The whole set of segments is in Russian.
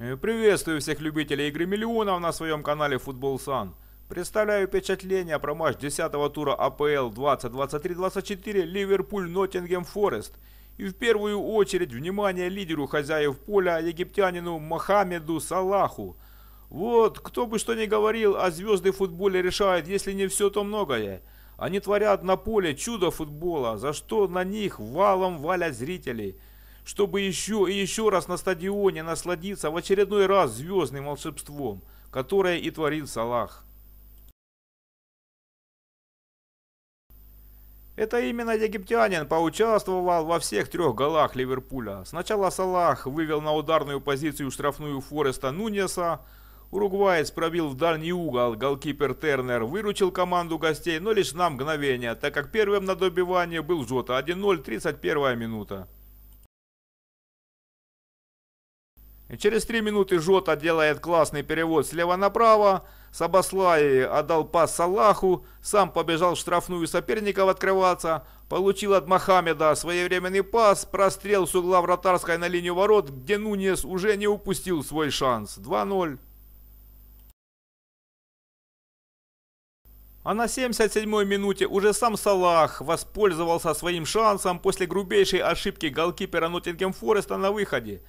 Э, приветствую всех любителей игры миллионов на своем канале Футбол Сан. Представляю впечатление про матч 10 тура АПЛ 2023-24 Ливерпуль-Ноттингем Форест. И в первую очередь внимание лидеру хозяев поля египтянину Мохаммеду Салаху. Вот, кто бы что ни говорил, а звезды в футболе решают, если не все, то многое. Они творят на поле чудо футбола, за что на них валом валят зрители чтобы еще и еще раз на стадионе насладиться в очередной раз звездным волшебством, которое и творит Салах. Это именно египтянин поучаствовал во всех трех голах Ливерпуля. Сначала Салах вывел на ударную позицию штрафную Фореста Нунеса, Уругваец пробил в дальний угол, голкипер Тернер выручил команду гостей, но лишь на мгновение, так как первым на добивание был Жота 1-0, 31 минута. Через три минуты Жота делает классный перевод слева направо, Сабаслай отдал пас Салаху, сам побежал в штрафную соперников открываться, получил от Мохаммеда своевременный пас, прострел с угла вратарской на линию ворот, где Нунес уже не упустил свой шанс. 2-0. А на 77-й минуте уже сам Салах воспользовался своим шансом после грубейшей ошибки голкипера Ноттингем Фореста на выходе.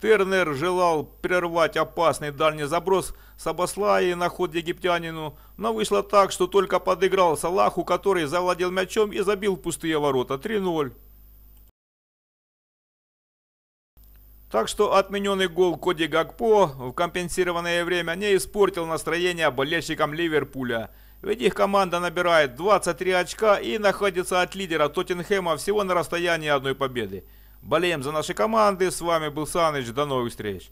Тернер желал прервать опасный дальний заброс Сабаслаи на ход египтянину, но вышло так, что только подыграл Салаху, который завладел мячом и забил пустые ворота 3-0. Так что отмененный гол Коди Гагпо в компенсированное время не испортил настроение болельщикам Ливерпуля. Ведь их команда набирает 23 очка и находится от лидера Тоттенхэма всего на расстоянии одной победы. Болеем за наши команды. С вами был Саныч. До новых встреч.